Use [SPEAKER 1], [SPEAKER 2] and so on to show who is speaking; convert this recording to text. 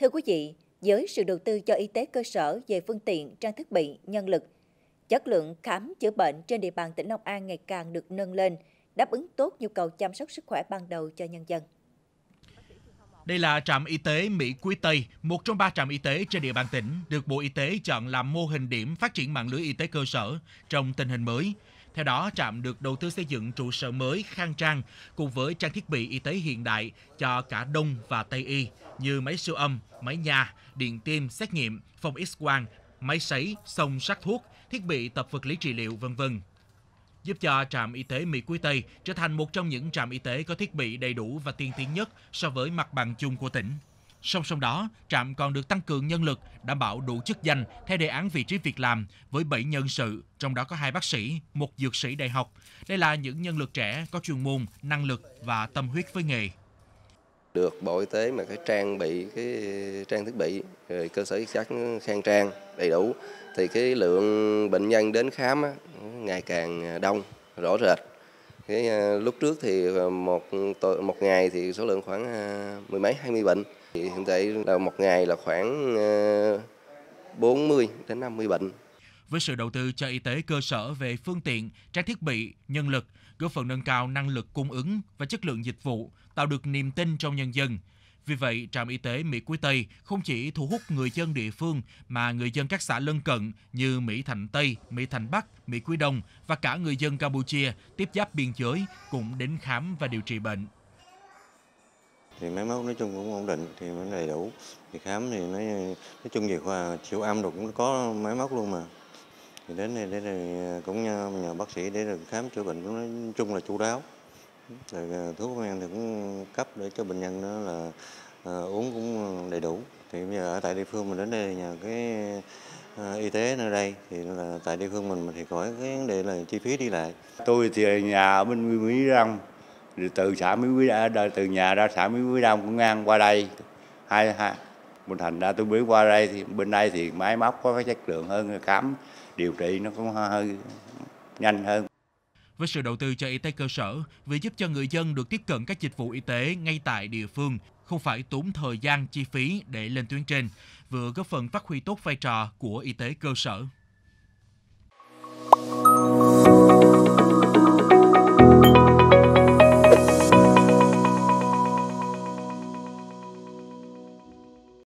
[SPEAKER 1] Thưa quý vị, với sự đầu tư cho y tế cơ sở về phương tiện, trang thiết bị, nhân lực, chất lượng khám chữa bệnh trên địa bàn tỉnh Long An ngày càng được nâng lên, đáp ứng tốt nhu cầu chăm sóc sức khỏe ban đầu cho nhân dân. Đây là trạm y tế Mỹ Quý Tây, một trong ba trạm y tế trên địa bàn tỉnh, được Bộ Y tế chọn làm mô hình điểm phát triển mạng lưới y tế cơ sở trong tình hình mới. Theo đó, trạm được đầu tư xây dựng trụ sở mới khang trang cùng với trang thiết bị y tế hiện đại cho cả Đông và Tây Y như máy siêu âm, máy nhà, điện tim, xét nghiệm, phòng x-quang, máy sấy, sông sắc thuốc, thiết bị tập vật lý trị liệu, v.v. giúp cho trạm y tế Mỹ Quy Tây trở thành một trong những trạm y tế có thiết bị đầy đủ và tiên tiến nhất so với mặt bằng chung của tỉnh. Song song đó, trạm còn được tăng cường nhân lực, đảm bảo đủ chức danh theo đề án vị trí việc làm với 7 nhân sự, trong đó có hai bác sĩ, một dược sĩ đại học. Đây là những nhân lực trẻ có chuyên môn, năng lực và tâm huyết với nghề.
[SPEAKER 2] Được Bộ Y tế mà cái trang bị, cái trang thiết bị, rồi cơ sở y tế khang trang đầy đủ thì cái lượng bệnh nhân đến khám ngày càng đông rõ rệt cái à, lúc trước thì à, một một ngày thì số lượng khoảng à, mười mấy hai mươi bệnh thì hiện tại là một ngày là khoảng 40 đến 50 bệnh
[SPEAKER 1] với sự đầu tư cho y tế cơ sở về phương tiện, trang thiết bị, nhân lực, góp phần nâng cao năng lực cung ứng và chất lượng dịch vụ, tạo được niềm tin trong nhân dân. Vì vậy, trạm y tế Mỹ Quý Tây không chỉ thu hút người dân địa phương mà người dân các xã lân cận như Mỹ Thành Tây, Mỹ Thành Bắc, Mỹ Quý Đông và cả người dân Campuchia tiếp giáp biên giới cũng đến khám và điều trị bệnh.
[SPEAKER 3] Thì máy móc nói chung cũng ổn định, thì vấn đầy đủ. Thì khám thì nói nói chung về khoa siêu âm được cũng có máy móc luôn mà. Thì đến đây đến đây cũng nhờ, nhờ bác sĩ để được khám chữa bệnh cũng nói chung là chú đáo rồi à, thuốc công an thì cũng cấp để cho bệnh nhân đó là à, uống cũng đầy đủ thì bây giờ ở tại địa phương mình đến đây nhờ cái à, y tế nơi đây thì là tại địa phương mình thì khỏi cái vấn đề là chi phí đi lại tôi thì nhà ở bên Mỹ Đông
[SPEAKER 4] thì từ xã Mỹ Quý từ nhà ra xã Mỹ Quý Đông cũng ngang qua đây hai hai mình thành ra tôi mới qua đây thì bên đây thì máy móc có cái chất lượng hơn khám điều trị nó cũng hơi nhanh hơn
[SPEAKER 1] với sự đầu tư cho y tế cơ sở, việc giúp cho người dân được tiếp cận các dịch vụ y tế ngay tại địa phương, không phải tốn thời gian, chi phí để lên tuyến trên, vừa góp phần phát huy tốt vai trò của y tế cơ sở.